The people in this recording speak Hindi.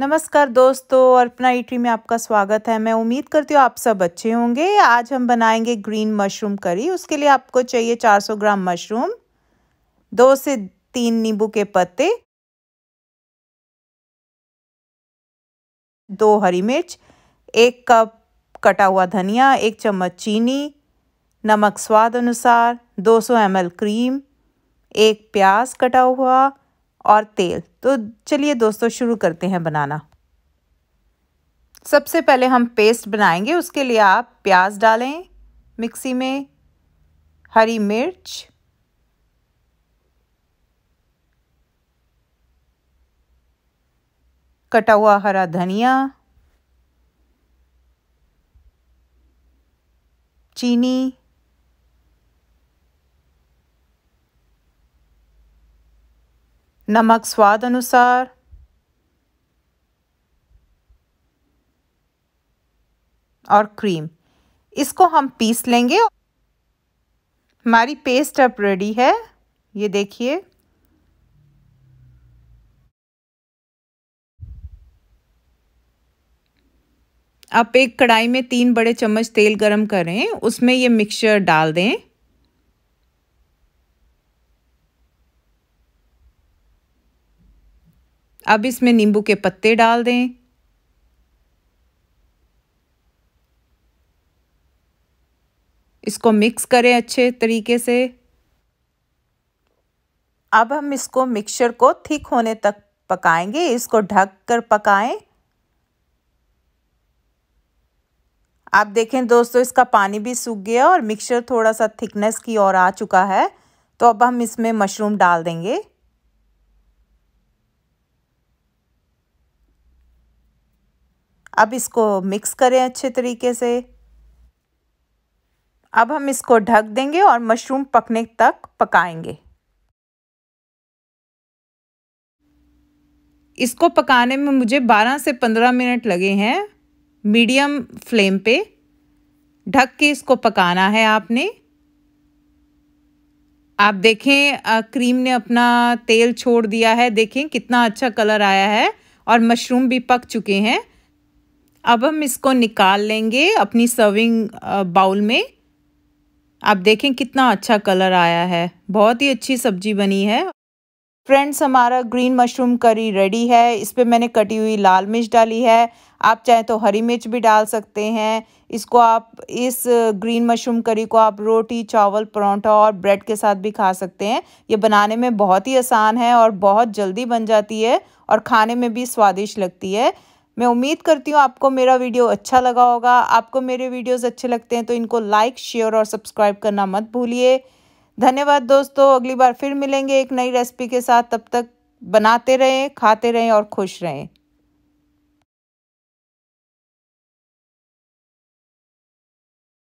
नमस्कार दोस्तों अर्पना इटरी e में आपका स्वागत है मैं उम्मीद करती हूँ आप सब अच्छे होंगे आज हम बनाएंगे ग्रीन मशरूम करी उसके लिए आपको चाहिए 400 ग्राम मशरूम दो से तीन नींबू के पत्ते दो हरी मिर्च एक कप कटा हुआ धनिया एक चम्मच चीनी नमक स्वाद अनुसार 200 एमएल क्रीम एक प्याज कटा हुआ और तेल तो चलिए दोस्तों शुरू करते हैं बनाना सबसे पहले हम पेस्ट बनाएंगे उसके लिए आप प्याज डालें मिक्सी में हरी मिर्च कटा हुआ हरा धनिया चीनी नमक स्वाद अनुसार और क्रीम इसको हम पीस लेंगे हमारी पेस्ट अब रेडी है ये देखिए आप एक कढ़ाई में तीन बड़े चम्मच तेल गरम करें उसमें ये मिक्सचर डाल दें अब इसमें नींबू के पत्ते डाल दें इसको मिक्स करें अच्छे तरीके से अब हम इसको मिक्सचर को थिक होने तक पकाएंगे इसको ढक कर पकाएं आप देखें दोस्तों इसका पानी भी सूख गया और मिक्सचर थोड़ा सा थिकनेस की ओर आ चुका है तो अब हम इसमें मशरूम डाल देंगे अब इसको मिक्स करें अच्छे तरीके से अब हम इसको ढक देंगे और मशरूम पकने तक पकाएंगे इसको पकाने में मुझे 12 से 15 मिनट लगे हैं मीडियम फ्लेम पे ढक के इसको पकाना है आपने आप देखें आ, क्रीम ने अपना तेल छोड़ दिया है देखें कितना अच्छा कलर आया है और मशरूम भी पक चुके हैं अब हम इसको निकाल लेंगे अपनी सर्विंग बाउल में आप देखें कितना अच्छा कलर आया है बहुत ही अच्छी सब्जी बनी है फ्रेंड्स हमारा ग्रीन मशरूम करी रेडी है इस पर मैंने कटी हुई लाल मिर्च डाली है आप चाहे तो हरी मिर्च भी डाल सकते हैं इसको आप इस ग्रीन मशरूम करी को आप रोटी चावल परांठा और ब्रेड के साथ भी खा सकते हैं ये बनाने में बहुत ही आसान है और बहुत जल्दी बन जाती है और खाने में भी स्वादिष्ट लगती है मैं उम्मीद करती हूँ आपको मेरा वीडियो अच्छा लगा होगा आपको मेरे वीडियोस अच्छे लगते हैं तो इनको लाइक शेयर और सब्सक्राइब करना मत भूलिए धन्यवाद दोस्तों अगली बार फिर मिलेंगे एक नई रेसिपी के साथ तब तक बनाते रहें खाते रहें और खुश रहें